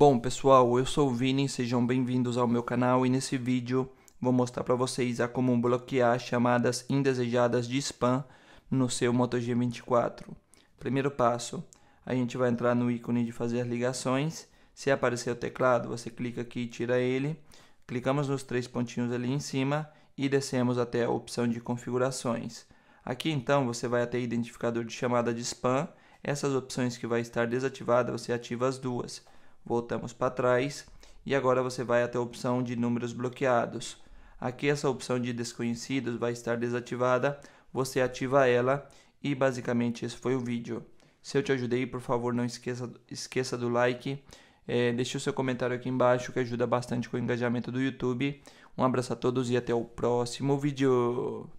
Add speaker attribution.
Speaker 1: Bom pessoal, eu sou o Vini, sejam bem-vindos ao meu canal e nesse vídeo vou mostrar para vocês a como bloquear chamadas indesejadas de spam no seu Moto G24. Primeiro passo, a gente vai entrar no ícone de fazer ligações, se aparecer o teclado você clica aqui e tira ele, clicamos nos três pontinhos ali em cima e descemos até a opção de configurações. Aqui então você vai até identificador de chamada de spam, essas opções que vai estar desativada você ativa as duas voltamos para trás e agora você vai até a opção de números bloqueados. Aqui essa opção de desconhecidos vai estar desativada, você ativa ela e basicamente esse foi o vídeo. Se eu te ajudei, por favor, não esqueça, esqueça do like, é, deixe o seu comentário aqui embaixo que ajuda bastante com o engajamento do YouTube. Um abraço a todos e até o próximo vídeo.